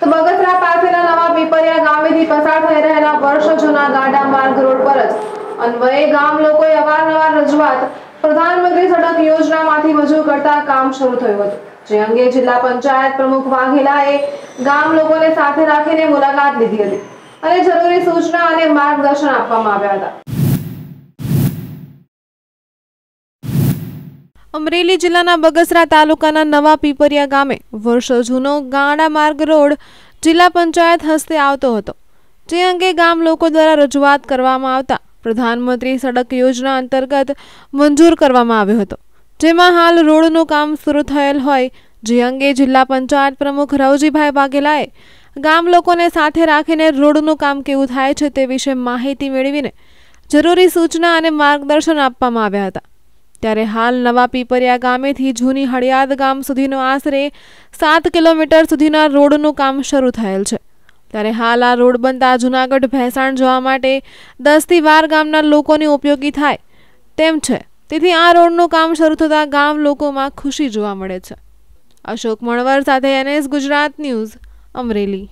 તો બગસરા પાસેના નવા પીપરિયા ગામેથી પસાર થઈ રહેલા વર્ષો જૂના ગાડા માર્ગ રોડ પર ગામ લોકોએ અવારનવાર રજૂઆત પ્રધાનમંત્રી સડક યોજનામાંથી વજૂ કરતા કામ શરૂ થયું હતું જે અંગે જિલ્લા પંચાયત પ્રમુખ વાઘેલાએ ગામ લોકોને સાથે રાખીને મુલાકાત લીધી હતી અને જરૂરી સૂચના અને માર્ગદર્શન આપવામાં આવ્યા હતા અમરેલી જિલ્લાના બગસરા તાલુકાના નવા પીપરિયા ગામે વર્ષો જૂનો ગાંડા માર્ગ રોડ જિલ્લા પંચાયત હસ્તે આવતો હતો જે અંગે ગામ લોકો દ્વારા રજૂઆત કરવામાં આવતા પ્રધાનમંત્રી સડક યોજના અંતર્ગત મંજૂર કરવામાં આવ્યો હતો જેમાં હાલ રોડનું કામ શરૂ થયેલ હોય જે અંગે જિલ્લા પંચાયત પ્રમુખ રવજીભાઈ વાઘેલાએ ગામ લોકોને સાથે રાખીને રોડનું કામ કેવું થાય છે તે વિશે માહિતી મેળવીને જરૂરી સૂચના અને માર્ગદર્શન આપવામાં આવ્યા હતા ત્યારે હાલ નવા પીપરિયા ગામેથી જૂની હળિયાદ ગામ સુધીનો આશરે સાત કિલોમીટર સુધીના રોડનું કામ શરૂ થયેલ છે ત્યારે હાલ આ રોડ બનતા જૂનાગઢ ભેસાણ જવા માટે દસથી બાર ગામના લોકોને ઉપયોગી થાય તેમ છે તેથી આ રોડનું કામ શરૂ થતાં ગામ લોકોમાં ખુશી જોવા મળે છે અશોક મણવર સાથે એનએસ ગુજરાત ન્યૂઝ અમરેલી